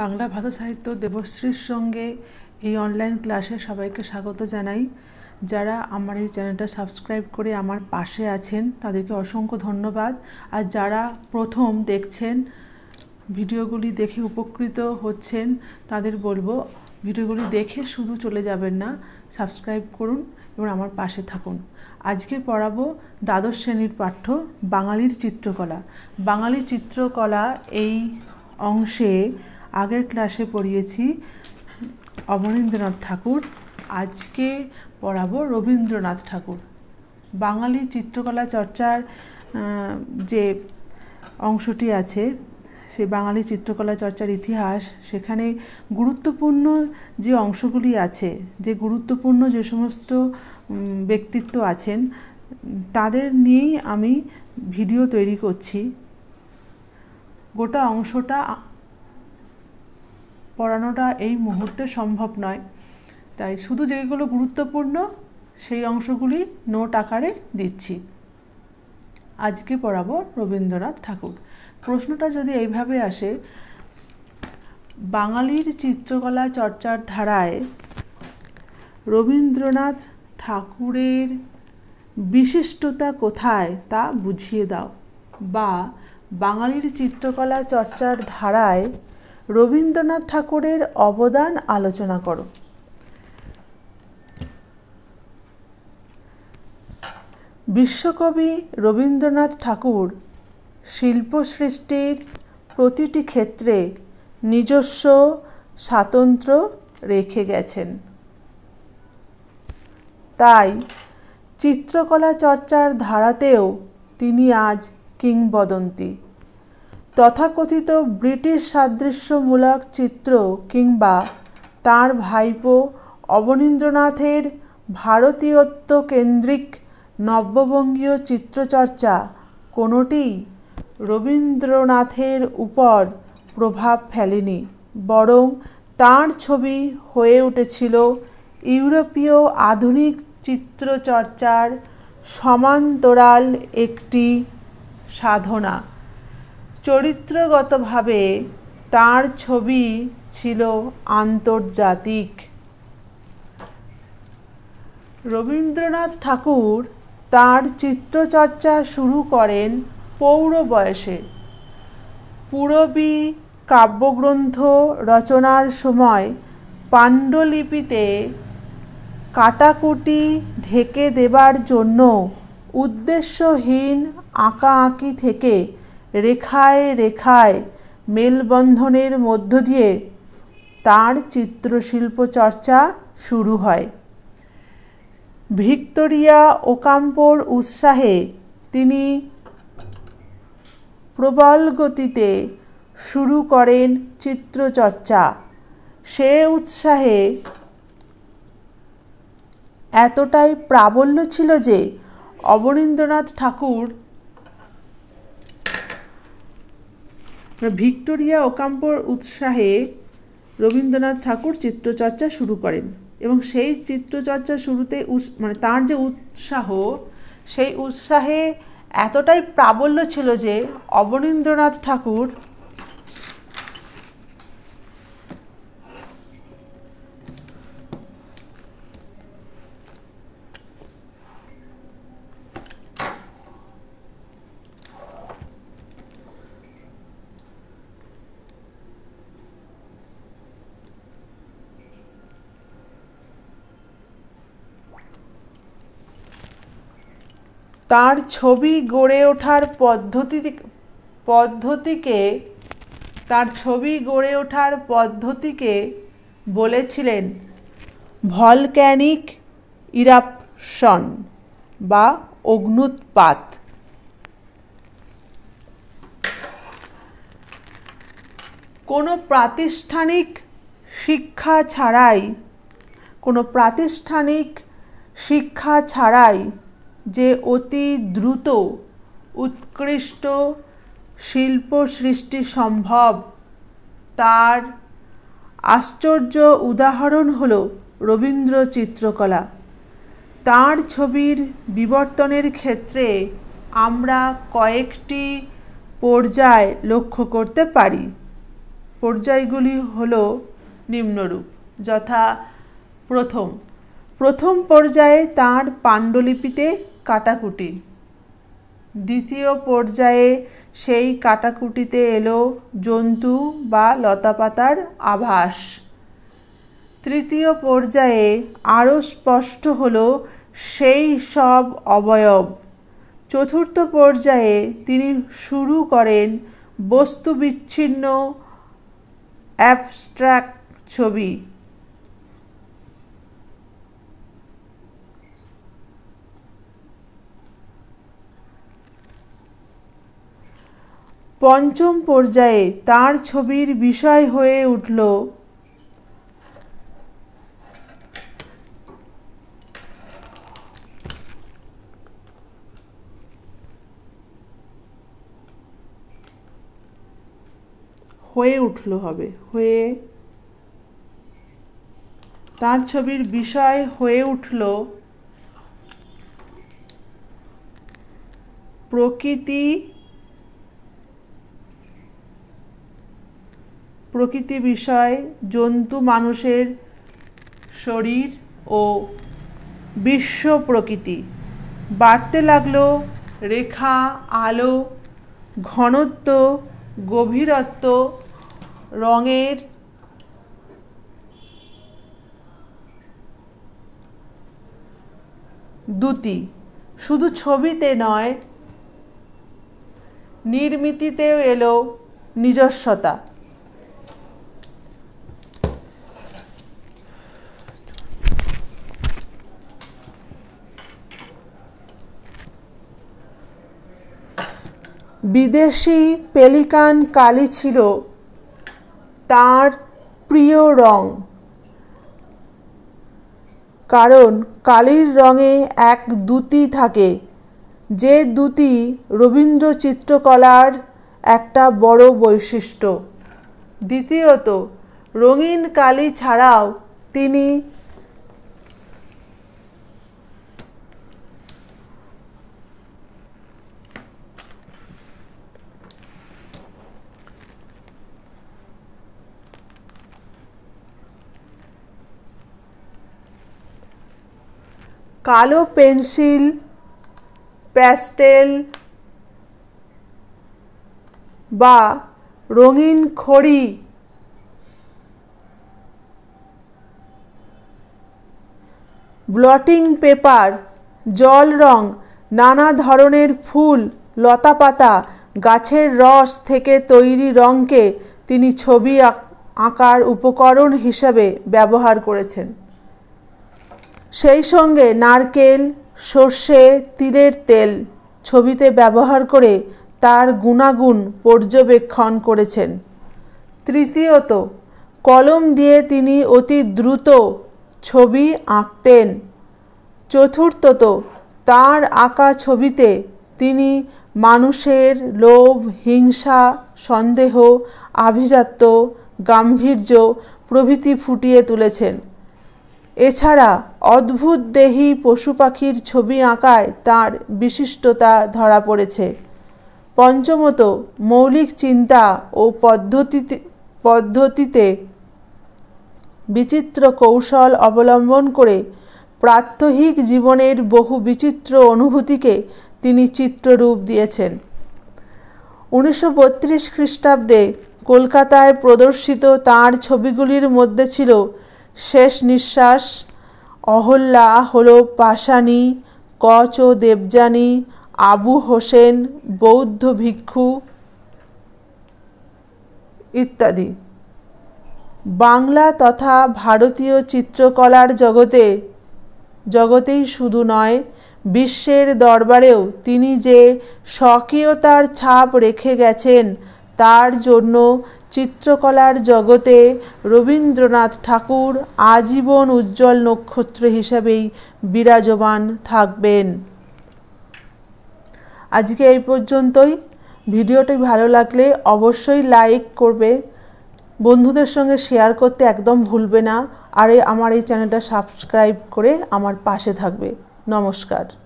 বাংলা ভাষা সাহিত্য দেবশ্রীর সঙ্গে এই অনলাইন ক্লাসে সবাইকে স্বাগত জানাই যারা আমার এই চ্যানেলটা সাবস্ক্রাইব করে আমার পাশে আছেন তাদেরকে অসংখ্য ধন্যবাদ আর যারা প্রথম দেখছেন ভিডিওগুলি দেখে উপকৃত হচ্ছেন তাদের বলবো ভিডিওগুলি দেখে শুধু চলে যাবেন না সাবস্ক্রাইব করুন এবং আমার পাশে থাকুন আজকে পড়াবো দ্বাদশ শ্রেণীর পাঠ্য বাঙালির চিত্রকলা বাঙালির চিত্রকলা এই অংশে আগের ক্লাসে পড়িয়েছি অবনীন্দ্রনাথ ঠাকুর আজকে পড়াবো রবীন্দ্রনাথ ঠাকুর বাঙালি চিত্রকলা চর্চার যে অংশটি আছে সে বাঙালি চিত্রকলা চর্চার ইতিহাস সেখানে গুরুত্বপূর্ণ যে অংশগুলি আছে যে গুরুত্বপূর্ণ যে সমস্ত ব্যক্তিত্ব আছেন তাদের নিয়েই আমি ভিডিও তৈরি করছি গোটা অংশটা পড়ানোটা এই মুহূর্তে সম্ভব নয় তাই শুধু যেগুলো গুরুত্বপূর্ণ সেই অংশগুলি নোট আকারে দিচ্ছি আজকে পড়াবো রবীন্দ্রনাথ ঠাকুর প্রশ্নটা যদি এইভাবে আসে বাঙালির চিত্রকলা চর্চার ধারায় রবীন্দ্রনাথ ঠাকুরের বিশিষ্টতা কোথায় তা বুঝিয়ে দাও বা বাঙালির চিত্রকলা চর্চার ধারায় রবীন্দ্রনাথ ঠাকুরের অবদান আলোচনা করো বিশ্বকবি রবীন্দ্রনাথ ঠাকুর শিল্প সৃষ্টির প্রতিটি ক্ষেত্রে নিজস্ব স্বাতন্ত্র রেখে গেছেন তাই চিত্রকলা চর্চার ধারাতেও তিনি আজ কিংবদন্তি তথাকথিত ব্রিটিশ সাদৃশ্যমূলক চিত্র কিংবা তাঁর ভাইপো অবনীন্দ্রনাথের ভারতীয়ত্ব কেন্দ্রিক নব্যবঙ্গীয় চিত্রচর্চা কোনোটিই রবীন্দ্রনাথের উপর প্রভাব ফেলেনি বরং তাঁর ছবি হয়ে উঠেছিল ইউরোপীয় আধুনিক চিত্রচর্চার সমান্তরাল একটি সাধনা চরিত্রগতভাবে তার ছবি ছিল আন্তর্জাতিক রবীন্দ্রনাথ ঠাকুর তার চিত্রচর্চা শুরু করেন পৌর বয়সে পুরবী কাব্যগ্রন্থ রচনার সময় পাণ্ডুলিপিতে কাটাকুটি ঢেকে দেবার জন্য উদ্দেশ্যহীন আঁকাআঁকি থেকে রেখায় রেখায় মেলবন্ধনের মধ্য দিয়ে তার চিত্রশিল্প চর্চা শুরু হয় ভিক্টোরিয়া ওকাম্পোর উৎসাহে তিনি প্রবল গতিতে শুরু করেন চিত্রচর্চা সে উৎসাহে এতটাই প্রাবল্য ছিল যে অবনীন্দ্রনাথ ঠাকুর ভিক্টোরিয়া ওকাম্পোর উৎসাহে রবীন্দ্রনাথ ঠাকুর চিত্রচর্চা শুরু করেন এবং সেই চিত্রচর্চা শুরুতে মানে তাঁর যে উৎসাহ সেই উৎসাহে এতটাই প্রাবল্য ছিল যে অবনীন্দ্রনাথ ঠাকুর তার ছবি গড়ে ওঠার পদ্ধতি পদ্ধতিকে তার ছবি গড়ে ওঠার পদ্ধতিকে বলেছিলেন ভলক্যানিক ইরাপশন বা অগ্নুৎপাত কোনো প্রাতিষ্ঠানিক শিক্ষা ছাড়াই কোনো প্রাতিষ্ঠানিক শিক্ষা ছাড়াই যে অতি দ্রুত উৎকৃষ্ট শিল্প সৃষ্টি সম্ভব তার আশ্চর্য উদাহরণ হল রবীন্দ্র চিত্রকলা তাঁর ছবির বিবর্তনের ক্ষেত্রে আমরা কয়েকটি পর্যায় লক্ষ্য করতে পারি পর্যায়গুলি হল নিম্নরূপ যথা প্রথম প্রথম পর্যায়ে তাঁর পাণ্ডুলিপিতে কাটাকুটি দ্বিতীয় পর্যায়ে সেই কাটাকুটিতে এলো জন্তু বা লতাপাতার আভাস তৃতীয় পর্যায়ে আরও স্পষ্ট হলো সেই সব অবয়ব চতুর্থ পর্যায়ে তিনি শুরু করেন বস্তু বিচ্ছিন্ন ছবি পঞ্চম পর্যায়ে তার ছবির বিষয় হয়ে উঠল হয়ে উঠল হবে হয়ে তার ছবির বিষয় হয়ে উঠল প্রকৃতি প্রকৃতি বিষয় জন্তু মানুষের শরীর ও বিশ্ব প্রকৃতি বাড়তে লাগলো রেখা আলো ঘনত্ব গভীরত্ব রঙের দুটি শুধু ছবিতে নয় নির্মিতিতেও এলো নিজস্বতা বিদেশি পেলিকান কালি ছিল তার প্রিয় রং কারণ কালির রঙে এক দ্যুতি থাকে যে দুতি রবীন্দ্র চিত্রকলার একটা বড় বৈশিষ্ট্য দ্বিতীয়ত রঙিন কালি ছাড়াও তিনি কালো পেন্সিল প্যাস্টেল বা রঙিন খড়ি ব্লটিং পেপার জল রং নানা ধরনের ফুল লতাপাতা গাছের রস থেকে তৈরি রঙকে তিনি ছবি আঁকার উপকরণ হিসাবে ব্যবহার করেছেন সেই সঙ্গে নারকেল সর্ষে তিলের তেল ছবিতে ব্যবহার করে তার গুণাগুণ পর্যবেক্ষণ করেছেন তৃতীয়ত কলম দিয়ে তিনি অতি দ্রুত ছবি আঁকতেন চতুর্থত তার আঁকা ছবিতে তিনি মানুষের লোভ হিংসা সন্দেহ আভিজাত্য গাম্ভীর্য প্রভৃতি ফুটিয়ে তুলেছেন এছাড়া অদ্ভুত দেহী পশু পাখির ছবি আঁকায় তার বিশিষ্টতা ধরা পড়েছে পঞ্চমত মৌলিক চিন্তা ও পদ্ধতিতে পদ্ধতিতে বিচিত্র কৌশল অবলম্বন করে প্রাত্যহিক জীবনের বহু বিচিত্র অনুভূতিকে তিনি চিত্ররূপ দিয়েছেন উনিশশো বত্রিশ খ্রিস্টাব্দে কলকাতায় প্রদর্শিত তাঁর ছবিগুলির মধ্যে ছিল শেষ নিঃশ্বাস অহল্যা হল পাশানি কচ দেবযানী আবু হোসেন বৌদ্ধ ভিক্ষু ইত্যাদি বাংলা তথা ভারতীয় চিত্রকলার জগতে জগতেই শুধু নয় বিশ্বের দরবারেও তিনি যে স্বকীয়তার ছাপ রেখে গেছেন তার জন্য চিত্রকলার জগতে রবীন্দ্রনাথ ঠাকুর আজীবন উজ্জ্বল নক্ষত্র হিসাবেই বিরাজমান থাকবেন আজকে এই পর্যন্তই ভিডিওটি ভালো লাগলে অবশ্যই লাইক করবে বন্ধুদের সঙ্গে শেয়ার করতে একদম ভুলবে না আর আমার এই চ্যানেলটা সাবস্ক্রাইব করে আমার পাশে থাকবে নমস্কার